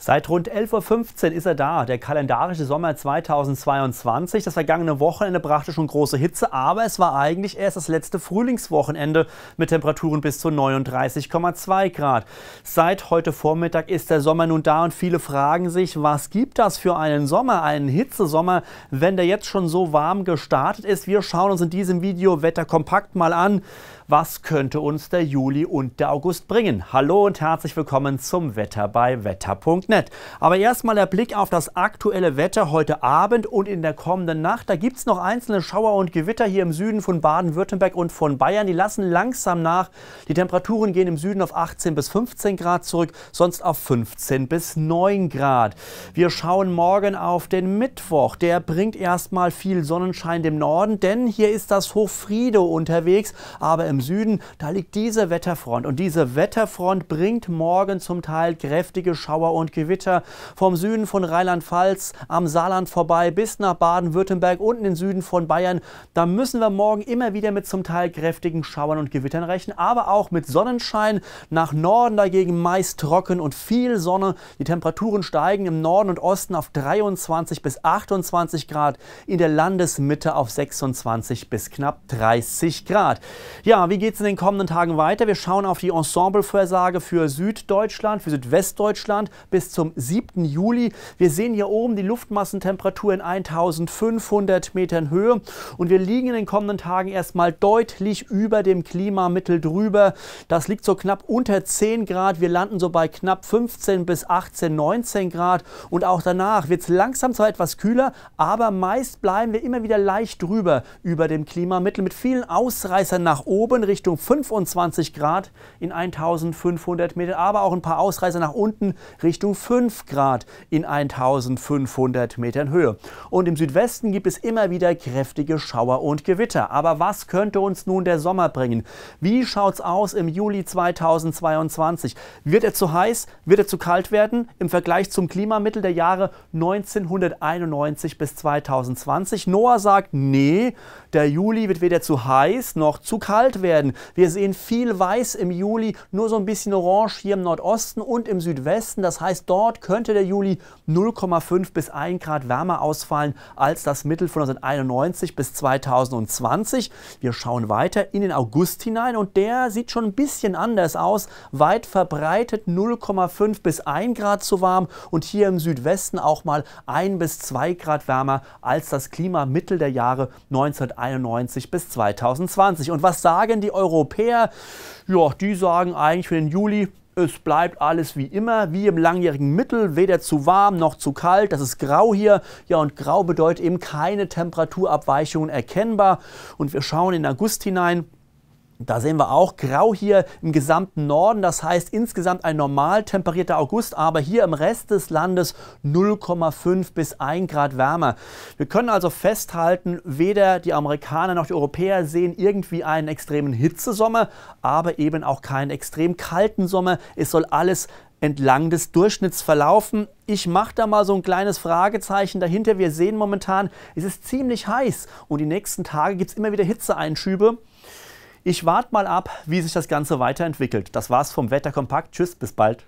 Seit rund 11.15 Uhr ist er da, der kalendarische Sommer 2022. Das vergangene Wochenende brachte schon große Hitze, aber es war eigentlich erst das letzte Frühlingswochenende mit Temperaturen bis zu 39,2 Grad. Seit heute Vormittag ist der Sommer nun da und viele fragen sich, was gibt das für einen Sommer, einen Hitzesommer, wenn der jetzt schon so warm gestartet ist. Wir schauen uns in diesem Video wetterkompakt mal an, was könnte uns der Juli und der August bringen. Hallo und herzlich willkommen zum Wetter bei Wetter.de nett. Aber erstmal der Blick auf das aktuelle Wetter heute Abend und in der kommenden Nacht. Da gibt es noch einzelne Schauer und Gewitter hier im Süden von Baden-Württemberg und von Bayern. Die lassen langsam nach. Die Temperaturen gehen im Süden auf 18 bis 15 Grad zurück, sonst auf 15 bis 9 Grad. Wir schauen morgen auf den Mittwoch. Der bringt erstmal viel Sonnenschein dem Norden, denn hier ist das Hochfriede unterwegs. Aber im Süden, da liegt diese Wetterfront. Und diese Wetterfront bringt morgen zum Teil kräftige Schauer und Gewitter. Gewitter vom Süden von Rheinland-Pfalz am Saarland vorbei bis nach Baden-Württemberg und in den Süden von Bayern. Da müssen wir morgen immer wieder mit zum Teil kräftigen Schauern und Gewittern rechnen, aber auch mit Sonnenschein. Nach Norden dagegen meist trocken und viel Sonne. Die Temperaturen steigen im Norden und Osten auf 23 bis 28 Grad, in der Landesmitte auf 26 bis knapp 30 Grad. Ja, wie geht es in den kommenden Tagen weiter? Wir schauen auf die Ensemblevorhersage für Süddeutschland, für Südwestdeutschland bis zum 7. Juli. Wir sehen hier oben die Luftmassentemperatur in 1500 Metern Höhe und wir liegen in den kommenden Tagen erstmal deutlich über dem Klimamittel drüber. Das liegt so knapp unter 10 Grad. Wir landen so bei knapp 15 bis 18, 19 Grad und auch danach wird es langsam zwar etwas kühler, aber meist bleiben wir immer wieder leicht drüber über dem Klimamittel mit vielen Ausreißern nach oben Richtung 25 Grad in 1500 Metern, aber auch ein paar Ausreißer nach unten Richtung 5 Grad in 1500 Metern Höhe. Und im Südwesten gibt es immer wieder kräftige Schauer und Gewitter. Aber was könnte uns nun der Sommer bringen? Wie schaut es aus im Juli 2022? Wird er zu heiß? Wird er zu kalt werden? Im Vergleich zum Klimamittel der Jahre 1991 bis 2020? Noah sagt, nee, der Juli wird weder zu heiß noch zu kalt werden. Wir sehen viel weiß im Juli, nur so ein bisschen orange hier im Nordosten und im Südwesten. Das heißt, dort könnte der Juli 0,5 bis 1 Grad wärmer ausfallen als das Mittel von 1991 bis 2020. Wir schauen weiter in den August hinein und der sieht schon ein bisschen anders aus. Weit verbreitet 0,5 bis 1 Grad zu warm und hier im Südwesten auch mal 1 bis 2 Grad wärmer als das Klimamittel der Jahre 1991 bis 2020. Und was sagen die Europäer? Ja, die sagen eigentlich für den Juli es bleibt alles wie immer, wie im langjährigen Mittel, weder zu warm noch zu kalt. Das ist grau hier. Ja, und grau bedeutet eben keine Temperaturabweichungen erkennbar. Und wir schauen in August hinein. Da sehen wir auch grau hier im gesamten Norden, das heißt insgesamt ein normal temperierter August, aber hier im Rest des Landes 0,5 bis 1 Grad wärmer. Wir können also festhalten, weder die Amerikaner noch die Europäer sehen irgendwie einen extremen Hitzesommer, aber eben auch keinen extrem kalten Sommer. Es soll alles entlang des Durchschnitts verlaufen. Ich mache da mal so ein kleines Fragezeichen dahinter. Wir sehen momentan, es ist ziemlich heiß und die nächsten Tage gibt es immer wieder Hitzeeinschübe. Ich warte mal ab, wie sich das Ganze weiterentwickelt. Das war's vom Wetterkompakt. Tschüss, bis bald.